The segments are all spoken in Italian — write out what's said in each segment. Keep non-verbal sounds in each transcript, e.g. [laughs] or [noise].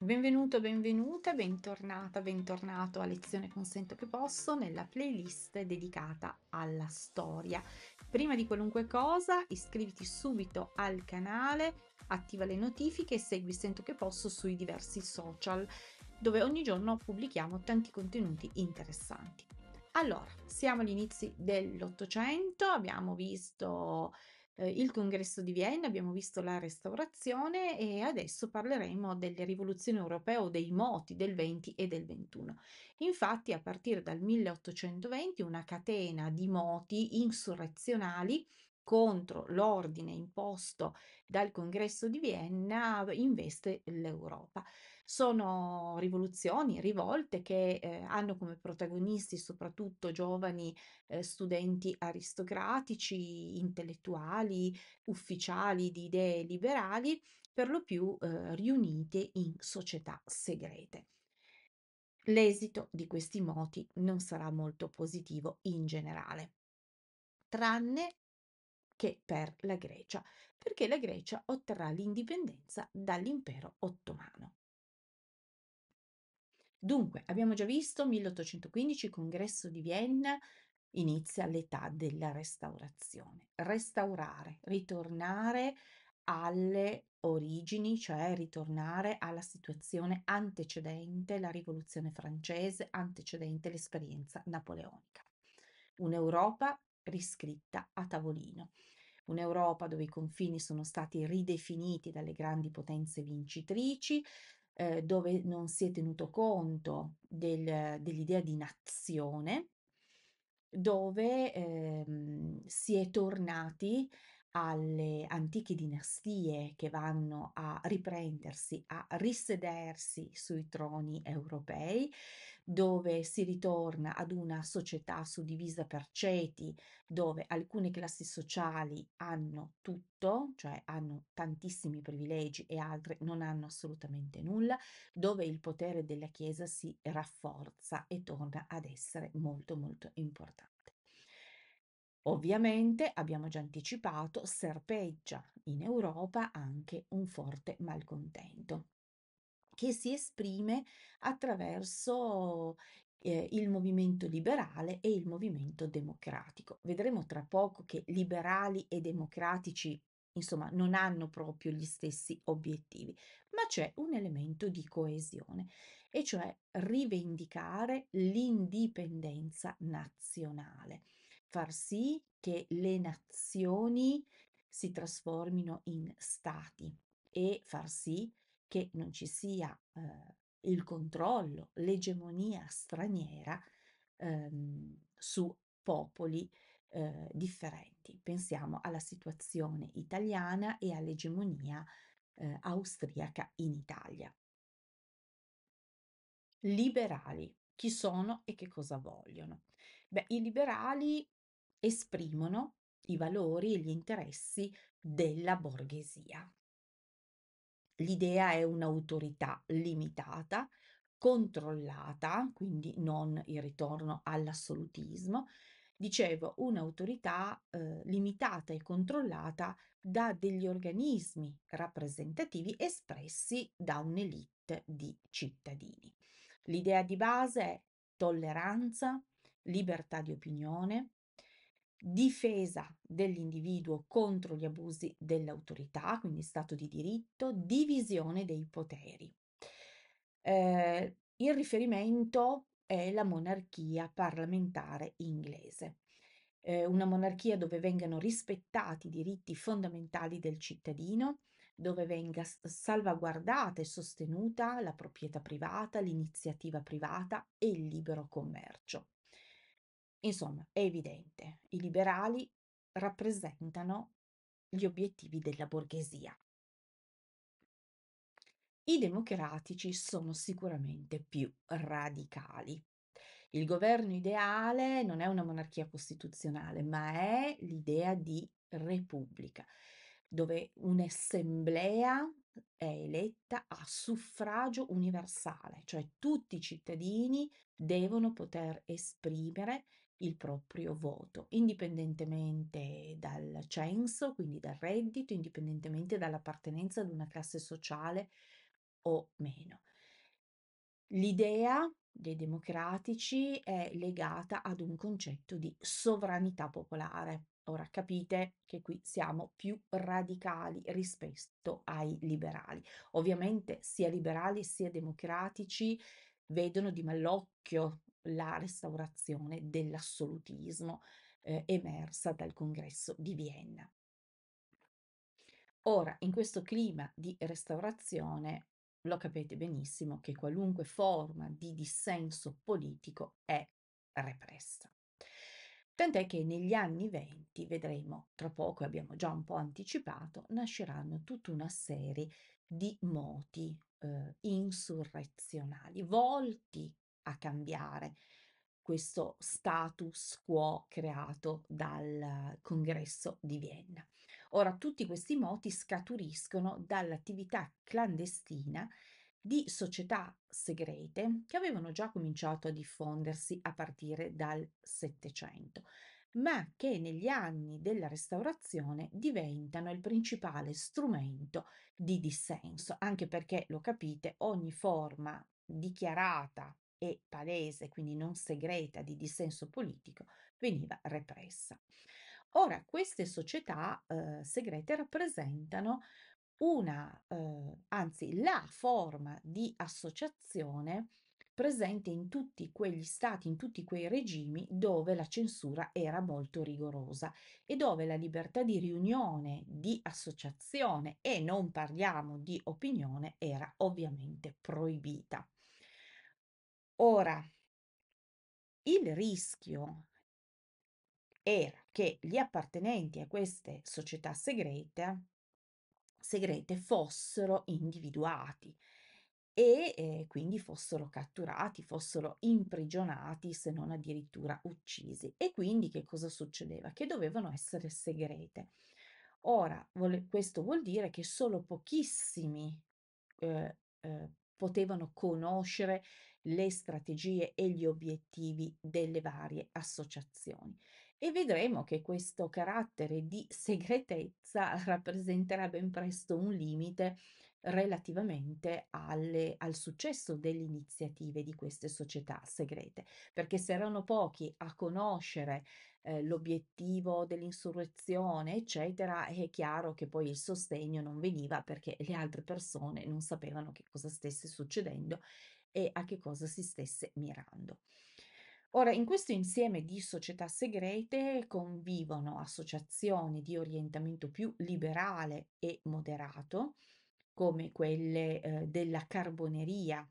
Benvenuto, benvenuta, bentornata, bentornato a Lezione Consento che posso nella playlist dedicata alla storia. Prima di qualunque cosa iscriviti subito al canale, attiva le notifiche e segui Sento che posso sui diversi social dove ogni giorno pubblichiamo tanti contenuti interessanti. Allora, siamo agli inizi dell'Ottocento, abbiamo visto eh, il congresso di Vienna, abbiamo visto la restaurazione e adesso parleremo delle rivoluzioni europee o dei moti del 20 e del 21. Infatti a partire dal 1820 una catena di moti insurrezionali contro l'ordine imposto dal congresso di Vienna investe l'Europa. Sono rivoluzioni, rivolte che eh, hanno come protagonisti soprattutto giovani eh, studenti aristocratici, intellettuali, ufficiali di idee liberali, per lo più eh, riunite in società segrete. L'esito di questi moti non sarà molto positivo in generale, tranne che per la Grecia, perché la Grecia otterrà l'indipendenza dall'impero ottomano. Dunque, abbiamo già visto 1815 il congresso di Vienna, inizia l'età della restaurazione. Restaurare, ritornare alle origini, cioè ritornare alla situazione antecedente la rivoluzione francese, antecedente l'esperienza napoleonica. Un'Europa riscritta a tavolino, un'Europa dove i confini sono stati ridefiniti dalle grandi potenze vincitrici, eh, dove non si è tenuto conto del, dell'idea di nazione, dove ehm, si è tornati alle antiche dinastie che vanno a riprendersi, a risedersi sui troni europei, dove si ritorna ad una società suddivisa per ceti, dove alcune classi sociali hanno tutto, cioè hanno tantissimi privilegi e altre non hanno assolutamente nulla, dove il potere della Chiesa si rafforza e torna ad essere molto molto importante. Ovviamente, abbiamo già anticipato, serpeggia in Europa anche un forte malcontento che si esprime attraverso eh, il movimento liberale e il movimento democratico. Vedremo tra poco che liberali e democratici insomma, non hanno proprio gli stessi obiettivi, ma c'è un elemento di coesione, e cioè rivendicare l'indipendenza nazionale, far sì che le nazioni si trasformino in stati e far sì che non ci sia eh, il controllo, l'egemonia straniera ehm, su popoli eh, differenti. Pensiamo alla situazione italiana e all'egemonia eh, austriaca in Italia. Liberali, chi sono e che cosa vogliono? Beh, i liberali esprimono i valori e gli interessi della borghesia. L'idea è un'autorità limitata, controllata, quindi non il ritorno all'assolutismo, dicevo, un'autorità eh, limitata e controllata da degli organismi rappresentativi espressi da un'elite di cittadini. L'idea di base è tolleranza, libertà di opinione, difesa dell'individuo contro gli abusi dell'autorità, quindi stato di diritto, divisione dei poteri. Eh, il riferimento è la monarchia parlamentare inglese, eh, una monarchia dove vengano rispettati i diritti fondamentali del cittadino, dove venga salvaguardata e sostenuta la proprietà privata, l'iniziativa privata e il libero commercio. Insomma, è evidente, i liberali rappresentano gli obiettivi della borghesia. I democratici sono sicuramente più radicali. Il governo ideale non è una monarchia costituzionale, ma è l'idea di repubblica, dove un'assemblea è eletta a suffragio universale, cioè tutti i cittadini devono poter esprimere il proprio voto, indipendentemente dal censo, quindi dal reddito, indipendentemente dall'appartenenza ad una classe sociale o meno. L'idea dei democratici è legata ad un concetto di sovranità popolare. Ora capite che qui siamo più radicali rispetto ai liberali. Ovviamente sia liberali sia democratici vedono di malocchio la restaurazione dell'assolutismo eh, emersa dal congresso di Vienna. Ora, in questo clima di restaurazione, lo capite benissimo che qualunque forma di dissenso politico è repressa. Tant'è che negli anni venti, vedremo tra poco, abbiamo già un po' anticipato, nasceranno tutta una serie di moti eh, insurrezionali, volti a cambiare questo status quo creato dal congresso di Vienna. Ora, tutti questi moti scaturiscono dall'attività clandestina di società segrete che avevano già cominciato a diffondersi a partire dal Settecento, ma che negli anni della Restaurazione diventano il principale strumento di dissenso, anche perché, lo capite, ogni forma dichiarata e palese, quindi non segreta, di dissenso politico, veniva repressa. Ora, queste società eh, segrete rappresentano una, eh, anzi la forma di associazione presente in tutti quegli stati, in tutti quei regimi dove la censura era molto rigorosa e dove la libertà di riunione, di associazione e non parliamo di opinione era ovviamente proibita. Ora, il rischio era che gli appartenenti a queste società segrete, segrete fossero individuati e eh, quindi fossero catturati, fossero imprigionati, se non addirittura uccisi. E quindi che cosa succedeva? Che dovevano essere segrete. Ora, questo vuol dire che solo pochissimi eh, eh, potevano conoscere le strategie e gli obiettivi delle varie associazioni e vedremo che questo carattere di segretezza [laughs] rappresenterà ben presto un limite relativamente alle, al successo delle iniziative di queste società segrete, perché se erano pochi a conoscere eh, l'obiettivo dell'insurrezione, eccetera, è chiaro che poi il sostegno non veniva perché le altre persone non sapevano che cosa stesse succedendo e a che cosa si stesse mirando. Ora, in questo insieme di società segrete convivono associazioni di orientamento più liberale e moderato, come quelle eh, della carboneria,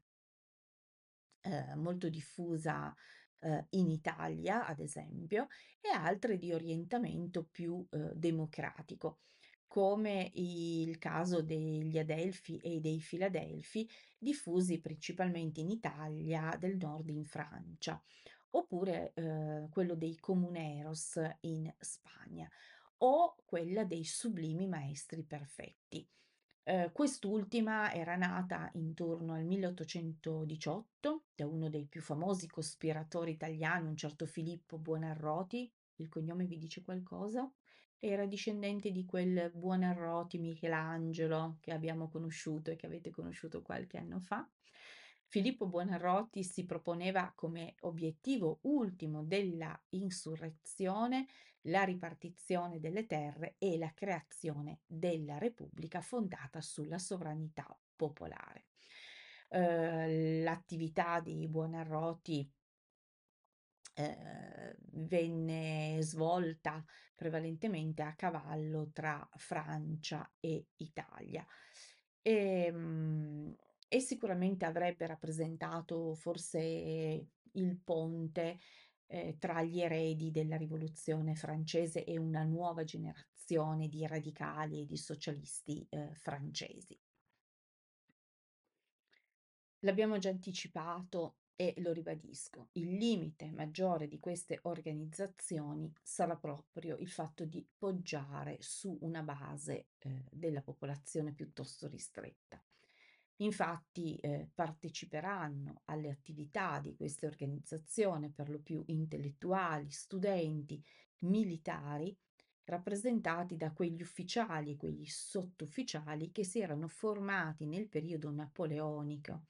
eh, molto diffusa eh, in Italia, ad esempio, e altre di orientamento più eh, democratico come il caso degli Adelfi e dei Filadelfi, diffusi principalmente in Italia, del nord in Francia, oppure eh, quello dei Comuneros in Spagna, o quella dei Sublimi Maestri Perfetti. Eh, quest'ultima era nata intorno al 1818 da uno dei più famosi cospiratori italiani, un certo Filippo Buonarroti, il cognome vi dice qualcosa? Era discendente di quel Buonarroti Michelangelo che abbiamo conosciuto e che avete conosciuto qualche anno fa. Filippo Buonarroti si proponeva come obiettivo ultimo della insurrezione la ripartizione delle terre e la creazione della Repubblica fondata sulla sovranità popolare. Eh, l'attività di Buonarroti eh, venne svolta prevalentemente a cavallo tra Francia e Italia. E, ehm, e sicuramente avrebbe rappresentato forse il ponte eh, tra gli eredi della rivoluzione francese e una nuova generazione di radicali e di socialisti eh, francesi. L'abbiamo già anticipato, e lo ribadisco, il limite maggiore di queste organizzazioni sarà proprio il fatto di poggiare su una base eh, della popolazione piuttosto ristretta. Infatti eh, parteciperanno alle attività di queste organizzazioni per lo più intellettuali, studenti, militari, rappresentati da quegli ufficiali e quegli sottufficiali che si erano formati nel periodo napoleonico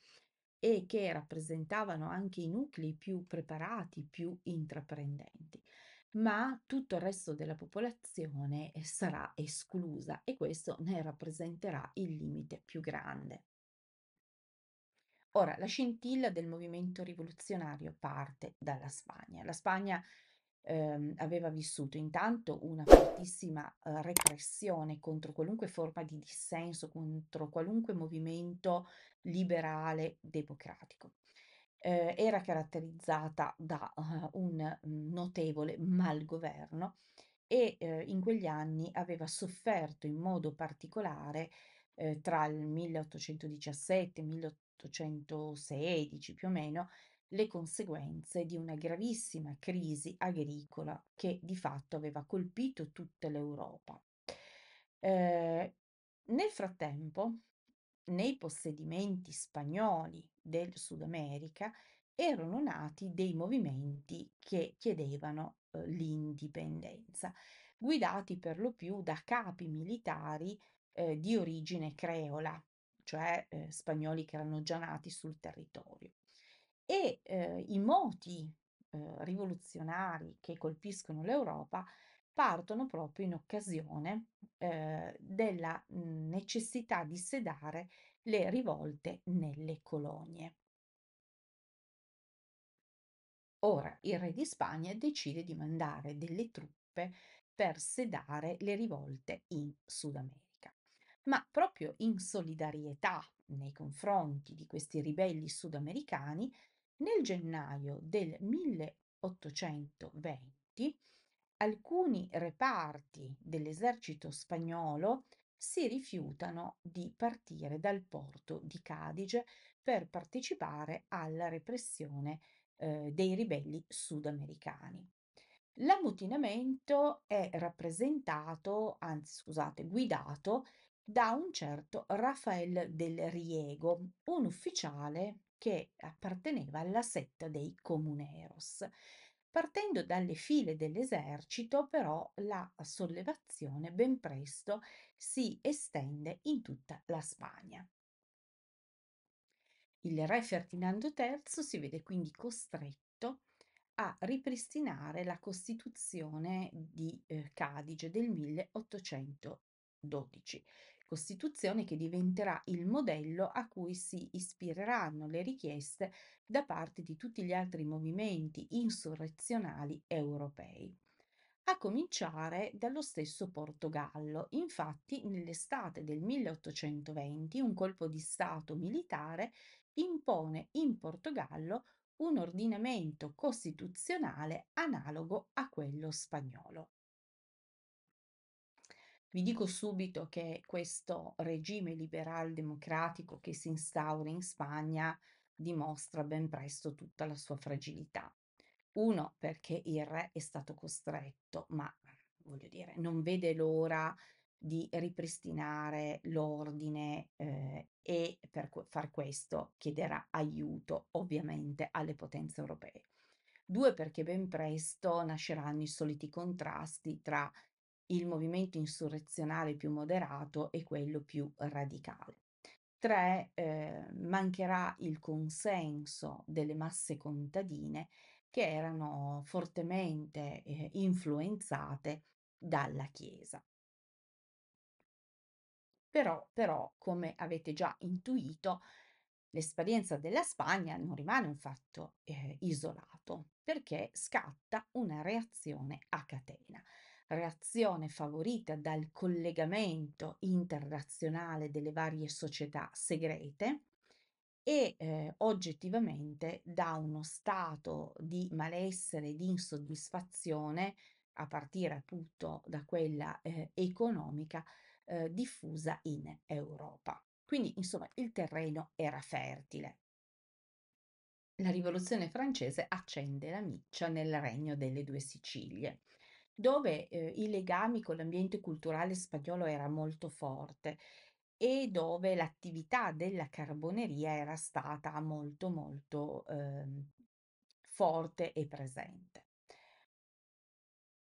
e che rappresentavano anche i nuclei più preparati, più intraprendenti, ma tutto il resto della popolazione eh, sarà esclusa e questo ne rappresenterà il limite più grande. Ora, la scintilla del movimento rivoluzionario parte dalla Spagna. La Spagna è ehm, aveva vissuto intanto una fortissima eh, repressione contro qualunque forma di dissenso, contro qualunque movimento liberale democratico. Eh, era caratterizzata da uh, un notevole malgoverno e eh, in quegli anni aveva sofferto in modo particolare eh, tra il 1817 e il 1816 più o meno le conseguenze di una gravissima crisi agricola che di fatto aveva colpito tutta l'Europa. Eh, nel frattempo, nei possedimenti spagnoli del Sud America erano nati dei movimenti che chiedevano eh, l'indipendenza, guidati per lo più da capi militari eh, di origine creola, cioè eh, spagnoli che erano già nati sul territorio e eh, i moti eh, rivoluzionari che colpiscono l'Europa partono proprio in occasione eh, della mhmm, necessità di sedare le rivolte nelle colonie. Ora il re di Spagna decide di mandare delle truppe per sedare le rivolte in Sud America, ma proprio in solidarietà nei confronti di questi ribelli sudamericani nel gennaio del 1820 alcuni reparti dell'esercito spagnolo si rifiutano di partire dal porto di Cadice per partecipare alla repressione eh, dei ribelli sudamericani. L'ammutinamento è rappresentato, anzi scusate, guidato da un certo Rafael del Riego, un ufficiale che apparteneva alla setta dei Comuneros. Partendo dalle file dell'esercito, però, la sollevazione ben presto si estende in tutta la Spagna. Il re Ferdinando III si vede quindi costretto a ripristinare la Costituzione di eh, Cadige del 1812, Costituzione che diventerà il modello a cui si ispireranno le richieste da parte di tutti gli altri movimenti insurrezionali europei a cominciare dallo stesso Portogallo. Infatti, nell'estate del 1820, un colpo di Stato militare impone in Portogallo un ordinamento costituzionale analogo a quello spagnolo. Vi dico subito che questo regime liberal democratico che si instaura in Spagna dimostra ben presto tutta la sua fragilità. Uno, perché il re è stato costretto, ma voglio dire, non vede l'ora di ripristinare l'ordine eh, e per far questo chiederà aiuto ovviamente alle potenze europee. Due, perché ben presto nasceranno i soliti contrasti tra il movimento insurrezionale più moderato e quello più radicale. 3. Eh, mancherà il consenso delle masse contadine che erano fortemente eh, influenzate dalla Chiesa. Però, però, come avete già intuito, l'esperienza della Spagna non rimane un fatto eh, isolato, perché scatta una reazione a catena reazione favorita dal collegamento internazionale delle varie società segrete e eh, oggettivamente da uno stato di malessere, e di insoddisfazione, a partire appunto da quella eh, economica, eh, diffusa in Europa. Quindi, insomma, il terreno era fertile. La rivoluzione francese accende la miccia nel regno delle due Sicilie dove eh, i legami con l'ambiente culturale spagnolo era molto forte e dove l'attività della carboneria era stata molto molto ehm, forte e presente.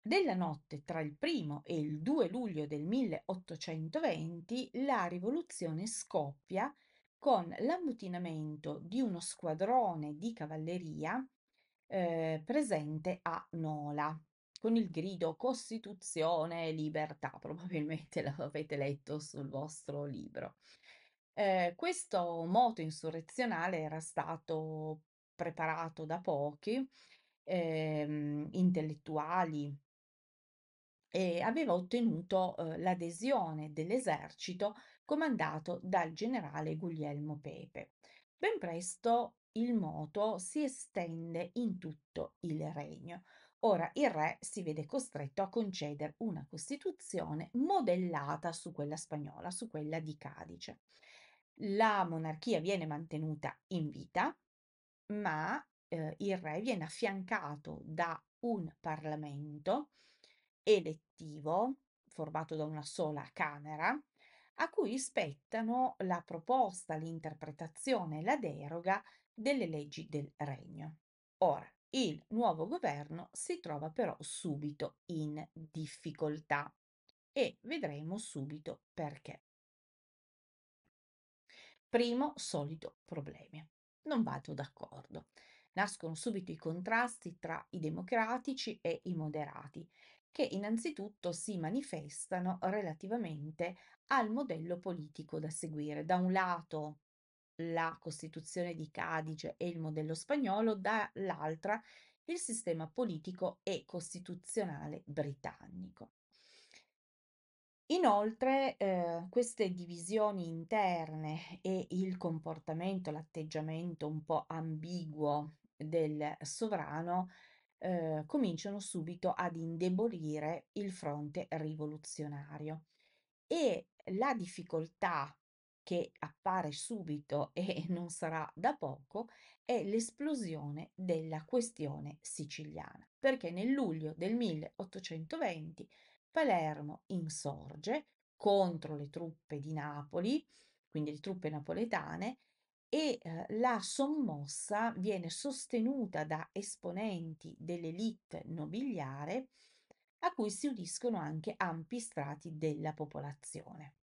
Della notte tra il primo e il 2 luglio del 1820 la rivoluzione scoppia con l'ammutinamento di uno squadrone di cavalleria eh, presente a Nola con il grido Costituzione, e libertà, probabilmente lo [laughs] avete letto sul vostro libro. Eh, questo moto insurrezionale era stato preparato da pochi ehm, intellettuali e aveva ottenuto eh, l'adesione dell'esercito comandato dal generale Guglielmo Pepe. Ben presto il moto si estende in tutto il regno, Ora il re si vede costretto a concedere una costituzione modellata su quella spagnola, su quella di Cadice. La monarchia viene mantenuta in vita, ma eh, il re viene affiancato da un Parlamento elettivo formato da una sola Camera, a cui spettano la proposta, l'interpretazione e la deroga delle leggi del regno. Ora, il nuovo governo si trova però subito in difficoltà e vedremo subito perché. Primo, solito problema. Non vado d'accordo. Nascono subito i contrasti tra i democratici e i moderati, che innanzitutto si manifestano relativamente al modello politico da seguire. Da un lato la Costituzione di Cadice e il modello spagnolo, dall'altra il sistema politico e costituzionale britannico. Inoltre, eh, queste divisioni interne e il comportamento, l'atteggiamento un po' ambiguo del sovrano eh, cominciano subito ad indebolire il fronte rivoluzionario e la difficoltà che appare subito e non sarà da poco, è l'esplosione della questione siciliana, perché nel luglio del 1820 Palermo insorge contro le truppe di Napoli, quindi le truppe napoletane, e eh, la sommossa viene sostenuta da esponenti dell'elite nobiliare a cui si uniscono anche ampi strati della popolazione.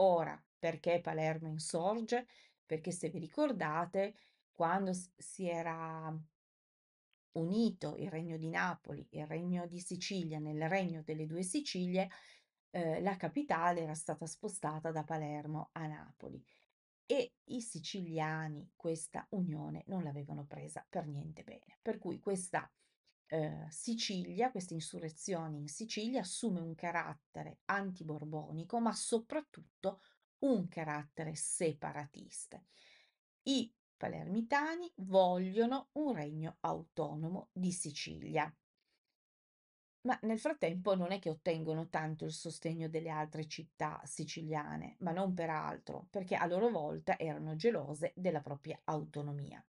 Ora, perché Palermo insorge, perché se vi ricordate, quando si era unito il Regno di Napoli e il Regno di Sicilia nel Regno delle due Sicilie, eh, la capitale era stata spostata da Palermo a Napoli e i siciliani questa unione non l'avevano presa per niente bene. Per cui questa eh, Sicilia, questa insurrezione in Sicilia assume un carattere antiborbonico, ma soprattutto un carattere separatista. I palermitani vogliono un regno autonomo di Sicilia. Ma nel frattempo non è che ottengono tanto il sostegno delle altre città siciliane, ma non per altro, perché a loro volta erano gelose della propria autonomia.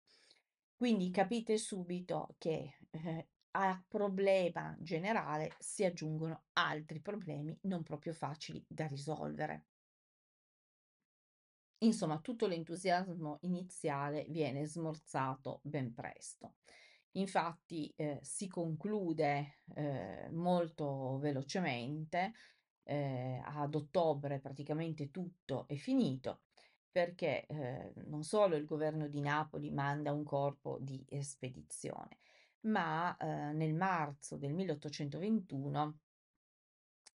Quindi capite subito che eh, al problema generale si aggiungono altri problemi non proprio facili da risolvere. Insomma, tutto l'entusiasmo iniziale viene smorzato ben presto. Infatti eh, si conclude eh, molto velocemente, eh, ad ottobre praticamente tutto è finito, perché eh, non solo il governo di Napoli manda un corpo di spedizione, ma eh, nel marzo del 1821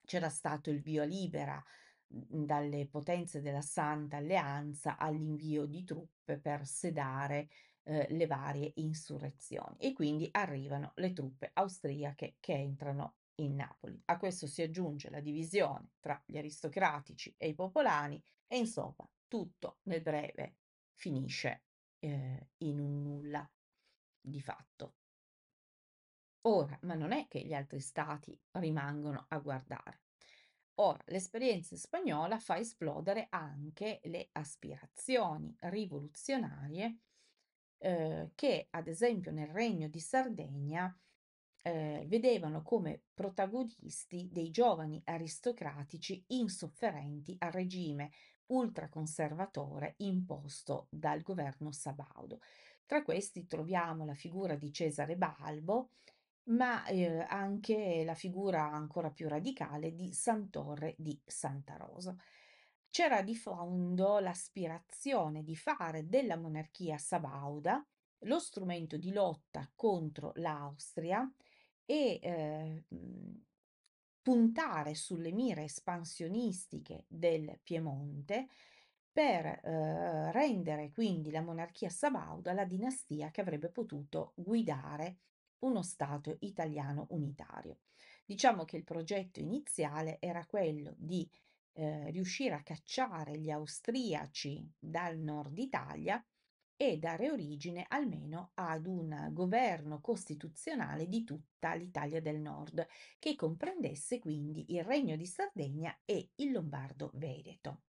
c'era stato il via libera Mhmm, dalle potenze della Santa Alleanza all'invio di truppe per sedare eh, le varie insurrezioni e quindi arrivano le truppe austriache che entrano in Napoli. A questo si aggiunge la divisione tra gli aristocratici e i popolani e insomma tutto nel breve finisce eh, in un nulla di fatto. Ora, ma non è che gli altri stati rimangono a guardare. Ora, l'esperienza spagnola fa esplodere anche le aspirazioni rivoluzionarie eh, che, ad esempio, nel Regno di Sardegna eh, vedevano come protagonisti dei giovani aristocratici insofferenti al regime ultraconservatore imposto dal governo sabaudo. Tra questi troviamo la figura di Cesare Balbo, ma eh, anche la figura ancora più radicale di Sant'Orre di Santa Rosa. C'era di fondo l'aspirazione di fare della monarchia sabauda lo strumento di lotta contro l'Austria e eh, puntare sulle mire espansionistiche del Piemonte per eh, rendere quindi la monarchia sabauda la dinastia che avrebbe potuto guidare uno Stato italiano unitario. Diciamo che il progetto iniziale era quello di eh, riuscire a cacciare gli austriaci dal nord Italia e dare origine almeno ad un governo costituzionale di tutta l'Italia del Nord, che comprendesse quindi il Regno di Sardegna e il Lombardo Veneto.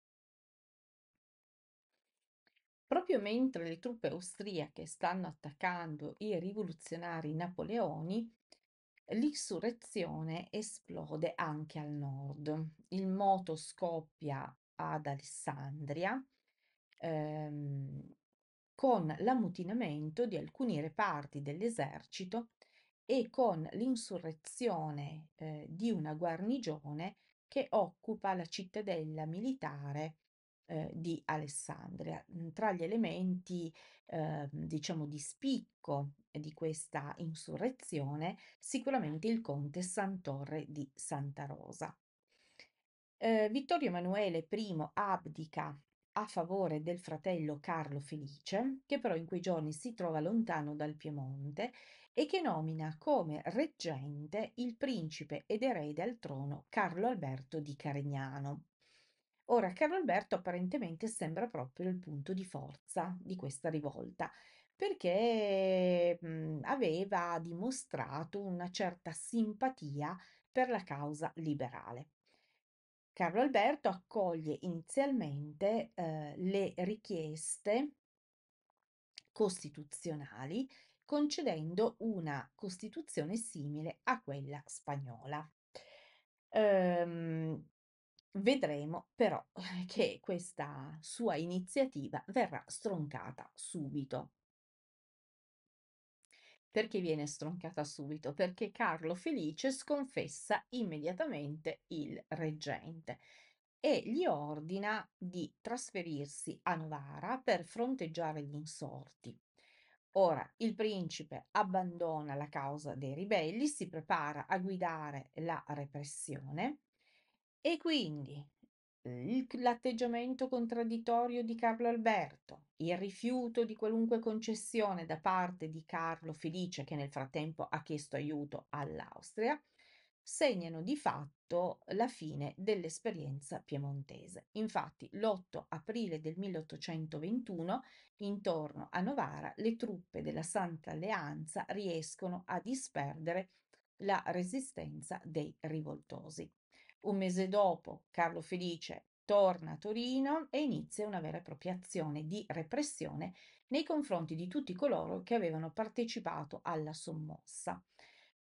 Proprio mentre le truppe austriache stanno attaccando i rivoluzionari napoleoni, l'insurrezione esplode anche al nord. Il moto scoppia ad Alessandria ehm, con l'ammutinamento di alcuni reparti dell'esercito e con l'insurrezione eh, di una guarnigione che occupa la cittadella militare eh, di Alessandria. Mm, tra gli elementi, eh, diciamo, di spicco di questa insurrezione, sicuramente il conte Santorre di Santa Rosa. Eh, Vittorio Emanuele I abdica a favore del fratello Carlo Felice, che però in quei giorni si trova lontano dal Piemonte e che nomina come reggente il principe ed erede al trono Carlo Alberto di Carignano. Ora, Carlo Alberto apparentemente sembra proprio il punto di forza di questa rivolta, perché mh, mhmm, aveva dimostrato una certa simpatia per la causa liberale. Carlo Alberto accoglie inizialmente eh, le richieste costituzionali, concedendo una Costituzione simile a quella spagnola. Ehm, Vedremo però eh, che questa sua iniziativa verrà stroncata subito. Perché viene stroncata subito? Perché Carlo Felice sconfessa immediatamente il reggente e gli ordina di trasferirsi a Novara per fronteggiare gli insorti. Ora il principe abbandona la causa dei ribelli, si prepara a guidare la repressione e quindi eh, l'atteggiamento contraddittorio di Carlo Alberto, il rifiuto di qualunque concessione da parte di Carlo Felice, che nel frattempo ha chiesto aiuto all'Austria, segnano di fatto la fine dell'esperienza piemontese. Infatti, l'8 aprile del 1821, intorno a Novara, le truppe della Santa Alleanza riescono a disperdere la resistenza dei rivoltosi. Un mese dopo Carlo Felice torna a Torino e inizia una vera e propria azione di repressione nei confronti di tutti coloro che avevano partecipato alla sommossa.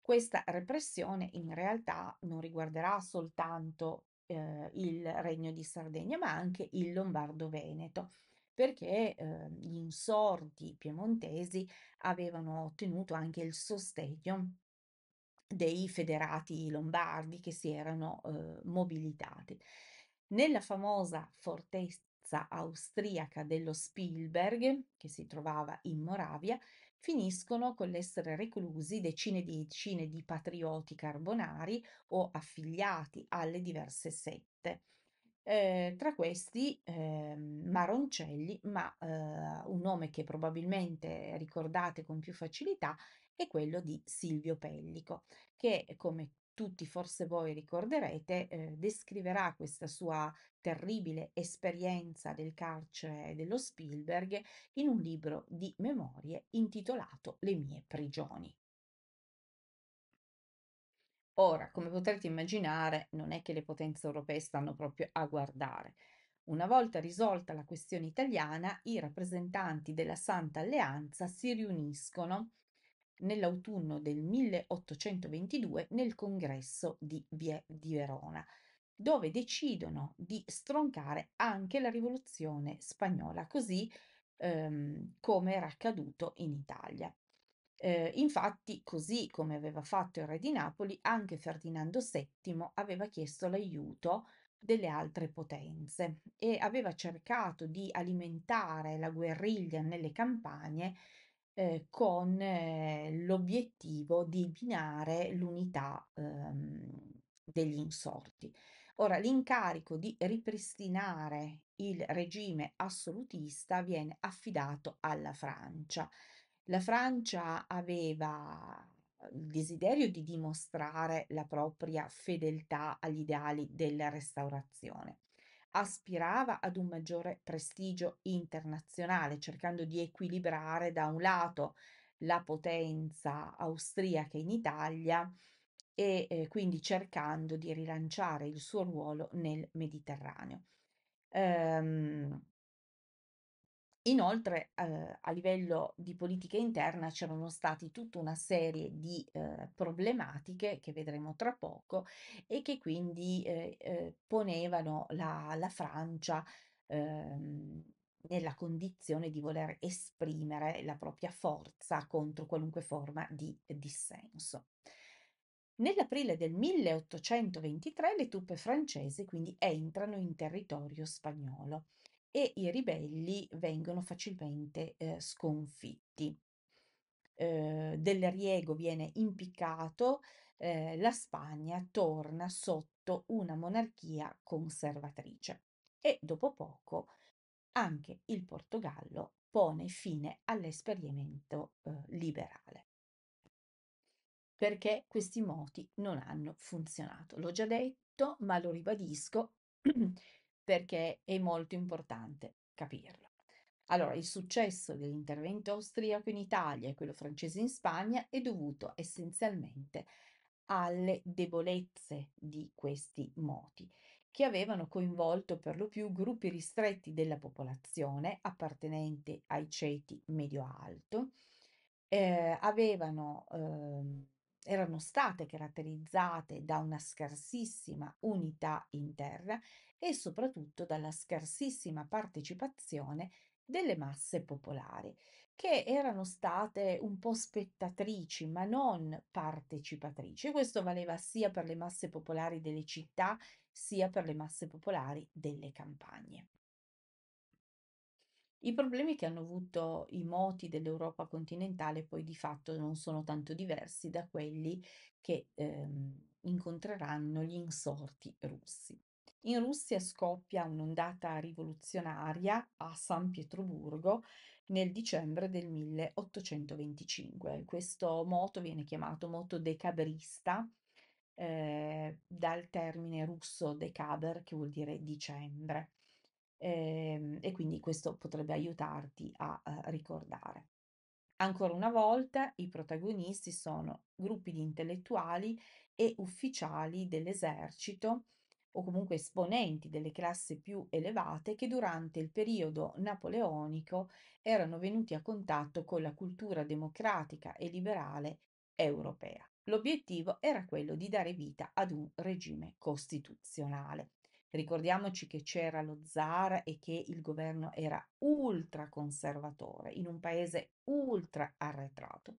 Questa repressione in realtà non riguarderà soltanto eh, il Regno di Sardegna, ma anche il Lombardo-Veneto, perché eh, gli insorti piemontesi avevano ottenuto anche il sostegno dei federati lombardi che si erano eh, mobilitati. Nella famosa fortezza austriaca dello Spielberg, che si trovava in Moravia, finiscono con l'essere reclusi decine di decine di patrioti carbonari o affiliati alle diverse sette. Eh, tra questi eh, Maroncelli, ma eh, un nome che probabilmente ricordate con più facilità e quello di Silvio Pellico, che eh, come tutti forse voi ricorderete, eh, descriverà questa sua terribile esperienza del carcere dello Spielberg in un libro di memorie intitolato Le mie prigioni. Ora, come potrete immaginare, non è che le potenze europee stanno proprio a guardare. Una volta risolta la questione italiana, i rappresentanti della Santa Alleanza si riuniscono nell'autunno del 1822 nel congresso di, Vie- di Verona, dove decidono di stroncare anche la rivoluzione spagnola, così ehm, come era accaduto in Italia. Eh, infatti, così come aveva fatto il re di Napoli, anche Ferdinando VII aveva chiesto l'aiuto delle altre potenze e aveva cercato di alimentare la guerriglia nelle campagne ehm, con eh, l'obiettivo di minare l'unità, ehm, degli insorti. Ora, l'incarico di ripristinare il regime assolutista viene affidato alla Francia. La Francia aveva il desiderio di dimostrare la propria fedeltà agli ideali della Restaurazione aspirava ad un maggiore prestigio internazionale, cercando di equilibrare da un lato la potenza austriaca in Italia e eh, quindi cercando di rilanciare il suo ruolo nel Mediterraneo. Ehm, Inoltre, ehm, a livello di politica interna c'erano stati tutta una serie di, ehm, problematiche, che vedremo tra poco, e che quindi, ehm, ehm, ponevano la la Francia, ehm, nella condizione di voler esprimere la propria forza contro qualunque forma di dissenso. Nell'aprile del 1823 le truppe francesi quindi entrano in territorio spagnolo e i ribelli vengono facilmente eh, sconfitti. Eh, Riego viene impiccato, eh, la Spagna torna sotto una monarchia conservatrice e dopo poco anche il Portogallo pone fine all'esperimento ehm, liberale perché questi moti non hanno funzionato. L'ho già detto, ma lo ribadisco, [clears throat] perché è molto importante capirlo. Allora, il successo dell'intervento austriaco in Italia e quello francese in Spagna è dovuto essenzialmente alle debolezze di questi moti, che avevano coinvolto per lo più gruppi ristretti della popolazione appartenente ai ceti medio-alto, eh, avevano eh, erano state caratterizzate da una scarsissima unità interna e soprattutto dalla scarsissima partecipazione delle masse popolari, che erano state un po' spettatrici, ma non partecipatrici. questo valeva sia per le masse popolari delle città, sia per le masse popolari delle campagne. I problemi che hanno avuto i moti dell'Europa continentale poi di fatto non sono tanto diversi da quelli che ehm, incontreranno gli insorti russi. In Russia scoppia un'ondata rivoluzionaria a San Pietroburgo nel dicembre del 1825. Questo moto viene chiamato moto decabrista eh, dal termine russo decaber che vuol dire dicembre. Ehm, e quindi questo potrebbe aiutarti a eh, ricordare. Ancora una volta i protagonisti sono gruppi di intellettuali e ufficiali dell'esercito o comunque esponenti delle classi più elevate che durante il periodo napoleonico erano venuti a contatto con la cultura democratica e liberale europea. L'obiettivo era quello di dare vita ad un regime costituzionale. Ricordiamoci che c'era lo zar e che il governo era ultra conservatore in un paese ultra arretrato.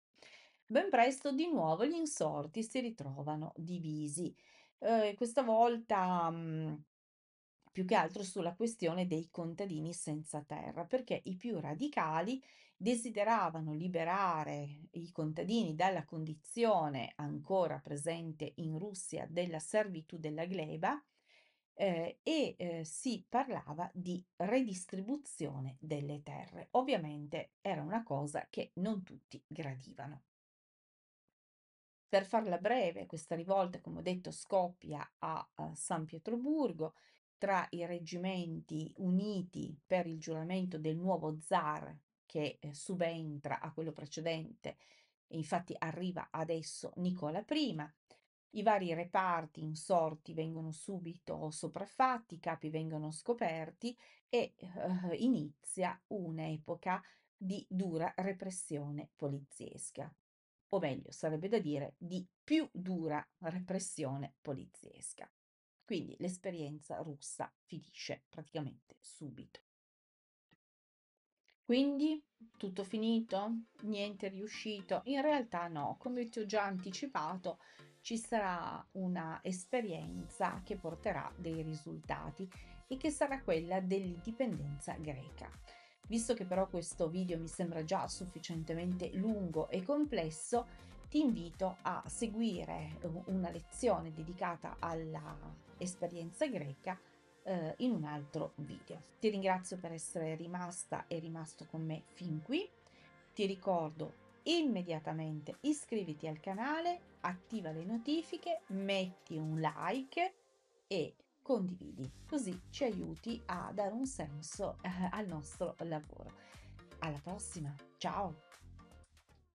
Ben presto di nuovo gli insorti si ritrovano divisi, eh, questa volta mh, mhmm, più che altro sulla questione dei contadini senza terra, perché i più radicali desideravano liberare i contadini dalla condizione ancora presente in Russia della servitù della gleba eh, e eh, si parlava di redistribuzione delle terre. Ovviamente era una cosa che non tutti gradivano. Per farla breve, questa rivolta, come ho detto, scoppia a, a eh, San Pietroburgo tra i reggimenti uniti per il giuramento del nuovo zar che eh, subentra a quello precedente, infatti arriva adesso Nicola I, i vari reparti insorti vengono subito sopraffatti, i capi vengono scoperti e eh, inizia un'epoca di dura repressione poliziesca, o meglio sarebbe da dire di più dura repressione poliziesca. Quindi l'esperienza russa finisce praticamente subito. Quindi tutto finito? Niente riuscito? In realtà no, come ti ho già anticipato, ci sarà una esperienza che porterà dei risultati e che sarà quella dell'indipendenza greca. Visto che però questo video mi sembra già sufficientemente lungo e complesso, ti invito a seguire eh, una lezione dedicata all'esperienza greca eh, in un altro video. Ti ringrazio per essere rimasta e rimasto con me fin qui. Ti ricordo immediatamente iscriviti al canale attiva le notifiche, metti un like e condividi, così ci aiuti a dare un senso eh, al nostro lavoro. Alla prossima, ciao!